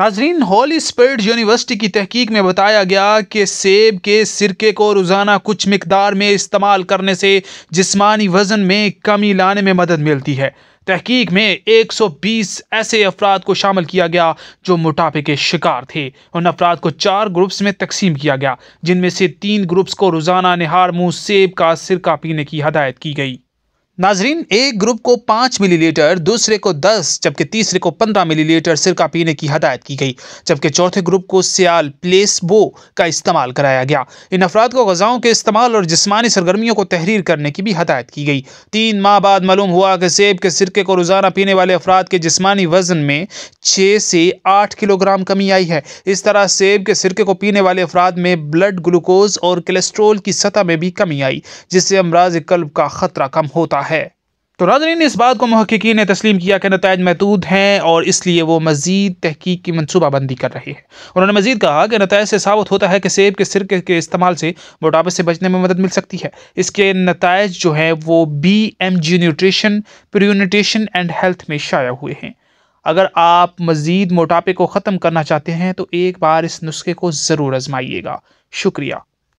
नाजरीन Holi spurt university की तहकीक में बताया गया कि सेब के सिरके को रोज़ाना कुछ मकदार में इस्तेमाल करने से जिसमानी वज़न में कमी लाने में मदद मिलती है तहकीक में 120 ऐसे अफराद को शामिल किया गया जो मोटापे के शिकार थे उन अफराद को चार ग्रुप्स में तकसीम किया गया जिनमें से तीन ग्रुप्स को रोज़ाना नहार मुँह सेब का सिरका पीने की हदायत की गई नाजरीन एक ग्रुप को पाँच मिलीलीटर दूसरे को दस जबकि तीसरे को पंद्रह मिलीलीटर सिरका पीने की हदायत की गई जबकि चौथे ग्रुप को सियाल प्लेसबो का इस्तेमाल कराया गया इन अफराद को गजाओं के इस्तेमाल और जिसमानी सरगर्मियों को तहरीर करने की भी हदायत की गई तीन माह बाद मालूम हुआ कि सेब के सिरके को रोज़ाना पीने वाले अफराद के जिसमानी वजन में छः से आठ किलोग्राम कमी आई है इस तरह सेब के सिरके को पीने वाले अफराद में ब्लड ग्लूकोज और कोलेस्ट्रोल की सतह में भी कमी आई जिससे अमराज कल्ब का ख़तरा कम होता है है तो नाजरीन इस बात को महक्कीन ने तस्लीम किया कि नतज महदूद हैं और इसलिए वो मज़ीद तहकीक की मनसूबाबंदी कर रही है उन्होंने मजीद कहा कि नतज से साबित होता है कि सेब के सिरके के इस्तेमाल से मोटापे से बचने में मदद मिल सकती है इसके नतज जो हैं वो B M J nutrition prevention and health में शाया हुए हैं अगर आप मज़ीद मोटापे को ख़त्म करना चाहते हैं तो एक बार इस नुस्खे को ज़रूर आजमाइएगा शुक्रिया